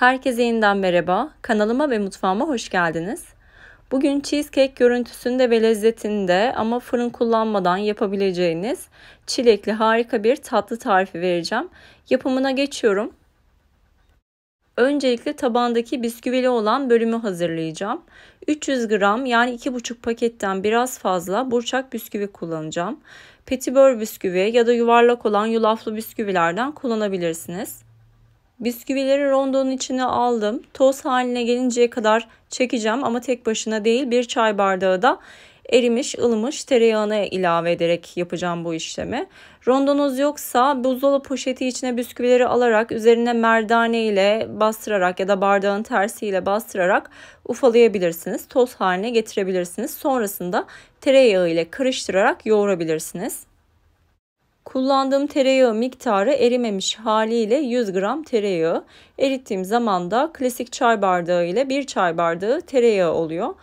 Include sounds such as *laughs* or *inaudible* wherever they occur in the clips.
Herkese yeniden merhaba. Kanalıma ve mutfağıma hoş geldiniz. Bugün cheesecake görüntüsünde ve lezzetinde ama fırın kullanmadan yapabileceğiniz çilekli harika bir tatlı tarifi vereceğim. Yapımına geçiyorum. Öncelikle tabandaki bisküvili olan bölümü hazırlayacağım. 300 gram yani 2,5 paketten biraz fazla burçak bisküvi kullanacağım. Petit Petibör bisküvi ya da yuvarlak olan yulaflı bisküvilerden kullanabilirsiniz. Bisküvileri rondonun içine aldım. Toz haline gelinceye kadar çekeceğim ama tek başına değil bir çay bardağı da erimiş ılımış tereyağına ilave ederek yapacağım bu işlemi. Rondonuz yoksa buzdolabı poşeti içine bisküvileri alarak üzerine merdane ile bastırarak ya da bardağın tersiyle bastırarak ufalayabilirsiniz. Toz haline getirebilirsiniz. Sonrasında tereyağı ile karıştırarak yoğurabilirsiniz. Kullandığım tereyağı miktarı erimemiş haliyle 100 gram tereyağı. Erittiğim zaman da klasik çay bardağı ile bir çay bardağı tereyağı oluyor.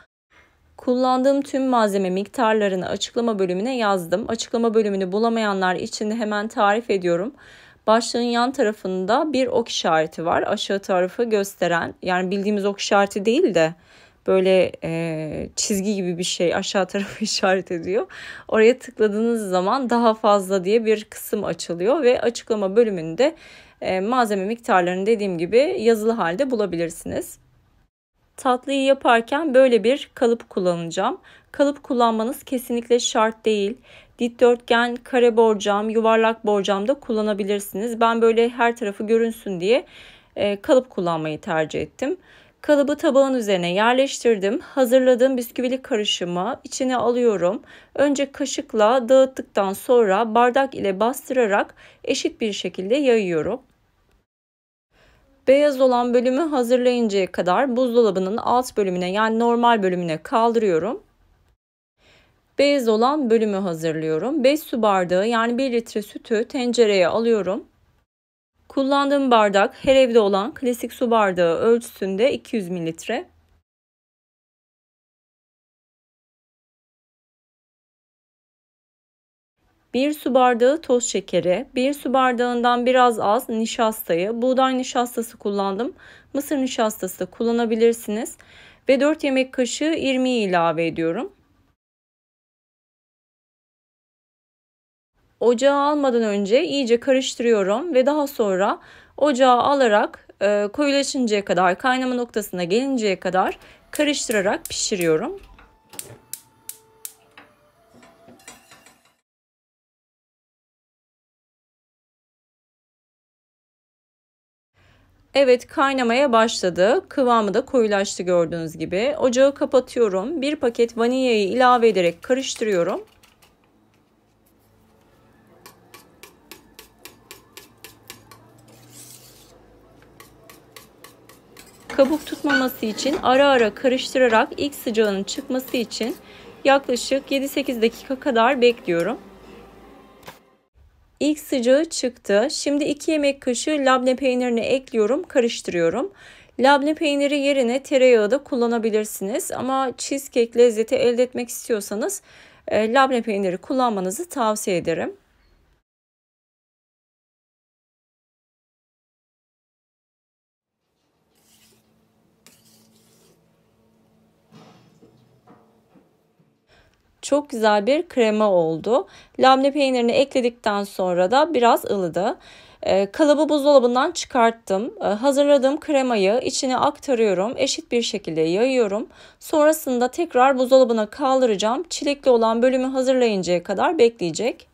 Kullandığım tüm malzeme miktarlarını açıklama bölümüne yazdım. Açıklama bölümünü bulamayanlar için de hemen tarif ediyorum. Başlığın yan tarafında bir ok işareti var. Aşağı tarafı gösteren yani bildiğimiz ok işareti değil de böyle e, çizgi gibi bir şey aşağı tarafı *laughs* işaret ediyor. Oraya tıkladığınız zaman daha fazla diye bir kısım açılıyor ve açıklama bölümünde e, malzeme miktarlarını dediğim gibi yazılı halde bulabilirsiniz. Tatlıyı yaparken böyle bir kalıp kullanacağım. Kalıp kullanmanız kesinlikle şart değil. Dikdörtgen, kare borcam, yuvarlak borcam da kullanabilirsiniz. Ben böyle her tarafı görünsün diye e, kalıp kullanmayı tercih ettim. Kalıbı tabağın üzerine yerleştirdim. Hazırladığım bisküvili karışımı içine alıyorum. Önce kaşıkla dağıttıktan sonra bardak ile bastırarak eşit bir şekilde yayıyorum. Beyaz olan bölümü hazırlayıncaya kadar buzdolabının alt bölümüne yani normal bölümüne kaldırıyorum. Beyaz olan bölümü hazırlıyorum. 5 su bardağı yani 1 litre sütü tencereye alıyorum. Kullandığım bardak her evde olan klasik su bardağı ölçüsünde 200 mililitre. Bir su bardağı toz şekeri, bir su bardağından biraz az nişastayı, buğday nişastası kullandım. Mısır nişastası da kullanabilirsiniz. Ve 4 yemek kaşığı irmiği ilave ediyorum. ocağa almadan önce iyice karıştırıyorum ve daha sonra ocağa alarak e, koyulaşıncaya kadar kaynama noktasına gelinceye kadar karıştırarak pişiriyorum. Evet kaynamaya başladı. Kıvamı da koyulaştı gördüğünüz gibi. Ocağı kapatıyorum. Bir paket vanilyayı ilave ederek karıştırıyorum. Kabuk tutmaması için ara ara karıştırarak ilk sıcağının çıkması için yaklaşık 7-8 dakika kadar bekliyorum. İlk sıcağı çıktı. Şimdi 2 yemek kaşığı labne peynirini ekliyorum, karıştırıyorum. Labne peyniri yerine tereyağı da kullanabilirsiniz ama cheesecake lezzeti elde etmek istiyorsanız e, labne peyniri kullanmanızı tavsiye ederim. çok güzel bir krema oldu. Lamne peynirini ekledikten sonra da biraz ılıdı. Ee, kalıbı buzdolabından çıkarttım. Ee, hazırladığım kremayı içine aktarıyorum. Eşit bir şekilde yayıyorum. Sonrasında tekrar buzdolabına kaldıracağım. Çilekli olan bölümü hazırlayıncaya kadar bekleyecek.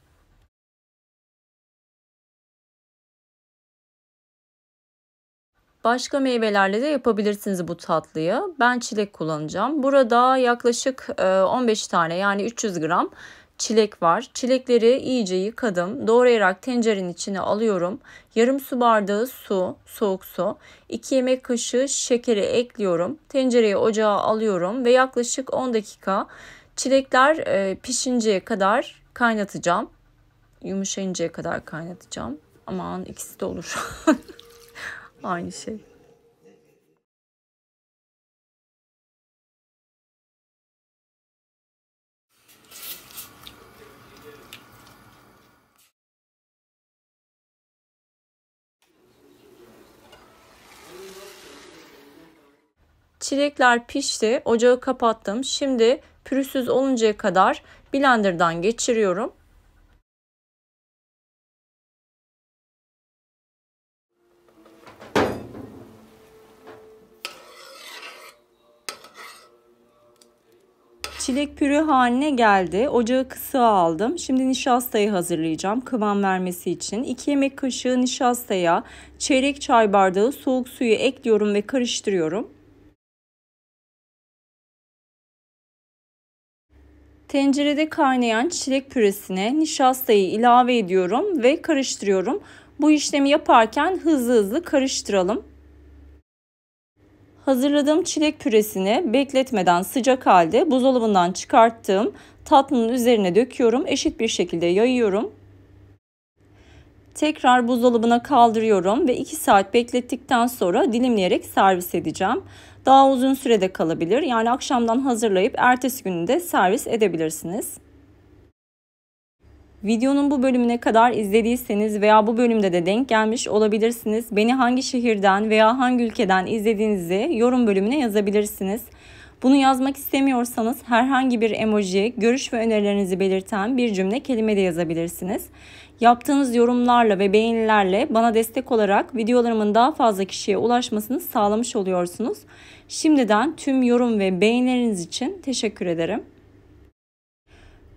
Başka meyvelerle de yapabilirsiniz bu tatlıyı. Ben çilek kullanacağım. Burada yaklaşık 15 e, tane yani 300 gram çilek var. Çilekleri iyice yıkadım. Doğrayarak tencerenin içine alıyorum. Yarım su bardağı su, soğuk su, 2 yemek kaşığı şekeri ekliyorum. Tencereyi ocağa alıyorum ve yaklaşık 10 dakika çilekler e, pişinceye kadar kaynatacağım. Yumuşayıncaya kadar kaynatacağım. Aman ikisi de olur. *laughs* Aynı şey. Çilekler pişti. Ocağı kapattım. Şimdi pürüzsüz oluncaya kadar blenderdan geçiriyorum. Çilek püre haline geldi. Ocağı kısığa aldım. Şimdi nişastayı hazırlayacağım kıvam vermesi için. 2 yemek kaşığı nişastaya çeyrek çay bardağı soğuk suyu ekliyorum ve karıştırıyorum. Tencerede kaynayan çilek püresine nişastayı ilave ediyorum ve karıştırıyorum. Bu işlemi yaparken hızlı hızlı karıştıralım. Hazırladığım çilek püresini bekletmeden sıcak halde buzdolabından çıkarttığım tatlının üzerine döküyorum. Eşit bir şekilde yayıyorum. Tekrar buzdolabına kaldırıyorum ve 2 saat beklettikten sonra dilimleyerek servis edeceğim. Daha uzun sürede kalabilir. Yani akşamdan hazırlayıp ertesi gününde servis edebilirsiniz. Videonun bu bölümüne kadar izlediyseniz veya bu bölümde de denk gelmiş olabilirsiniz. Beni hangi şehirden veya hangi ülkeden izlediğinizi yorum bölümüne yazabilirsiniz. Bunu yazmak istemiyorsanız herhangi bir emoji, görüş ve önerilerinizi belirten bir cümle kelime de yazabilirsiniz. Yaptığınız yorumlarla ve beğenilerle bana destek olarak videolarımın daha fazla kişiye ulaşmasını sağlamış oluyorsunuz. Şimdiden tüm yorum ve beğenileriniz için teşekkür ederim.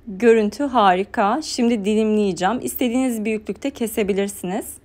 Görüntü harika. Şimdi dilimleyeceğim. İstediğiniz büyüklükte kesebilirsiniz.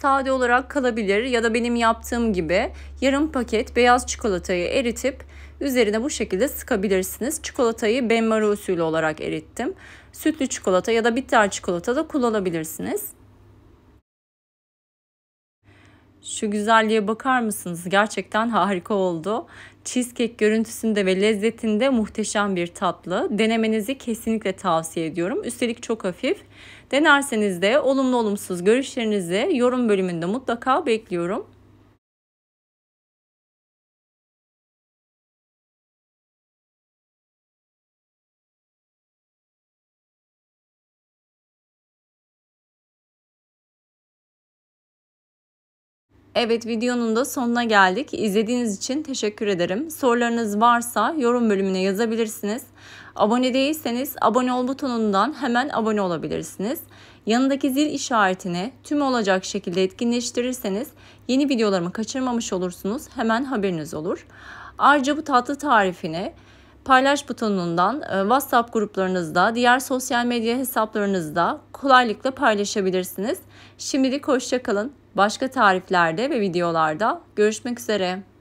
sade olarak kalabilir ya da benim yaptığım gibi yarım paket beyaz çikolatayı eritip üzerine bu şekilde sıkabilirsiniz. Çikolatayı benmari usulü olarak erittim. Sütlü çikolata ya da bitter çikolata da kullanabilirsiniz. Şu güzelliğe bakar mısınız? Gerçekten harika oldu. Cheesecake görüntüsünde ve lezzetinde muhteşem bir tatlı. Denemenizi kesinlikle tavsiye ediyorum. Üstelik çok hafif. Denerseniz de olumlu olumsuz görüşlerinizi yorum bölümünde mutlaka bekliyorum. Evet videonun da sonuna geldik. İzlediğiniz için teşekkür ederim. Sorularınız varsa yorum bölümüne yazabilirsiniz. Abone değilseniz abone ol butonundan hemen abone olabilirsiniz. Yanındaki zil işaretini tüm olacak şekilde etkinleştirirseniz yeni videolarımı kaçırmamış olursunuz. Hemen haberiniz olur. Ayrıca bu tatlı tarifini paylaş butonundan e, WhatsApp gruplarınızda, diğer sosyal medya hesaplarınızda kolaylıkla paylaşabilirsiniz. Şimdilik hoşçakalın. Başka tariflerde ve videolarda görüşmek üzere.